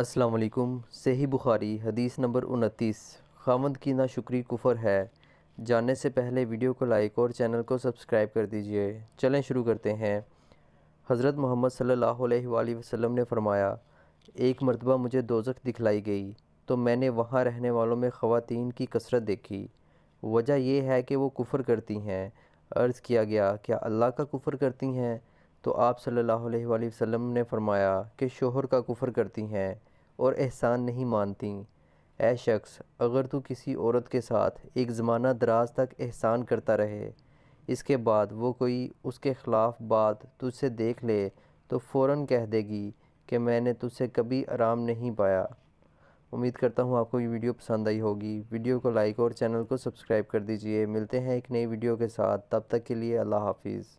असलकुम सही बुखारी हदीस नंबर उनतीस खामद की ना शुक्री कुफर है जानने से पहले वीडियो को लाइक और चैनल को सब्सक्राइब कर दीजिए चलें शुरू करते हैं हज़रत मोहम्मद सल्लल्लाहु अलैहि वसल्लम ने फरमाया एक मरतबा मुझे दोजक दिखलाई गई तो मैंने वहाँ रहने वालों में ख़वातीन की कसरत देखी वजह यह है कि वो कुफर करती हैं अर्ज़ किया गया क्या अल्लाह का कुफर करती हैं तो आप सल्लल्लाहु अलैहि वसल्लम ने फरमाया कि शोहर का कुफर करती हैं और एहसान नहीं मानती ऐ शख्स अगर तू किसी औरत के साथ एक ज़माना दराज तक एहसान करता रहे इसके बाद वो कोई उसके ख़िलाफ़ बात तुझसे देख ले तो फ़ौर कह देगी कि मैंने तुझसे कभी आराम नहीं पाया उम्मीद करता हूँ आपको ये वीडियो पसंद आई होगी वीडियो को लाइक और चैनल को सब्सक्राइब कर दीजिए मिलते हैं एक नई वीडियो के साथ तब तक के लिए अल्लाह हाफिज़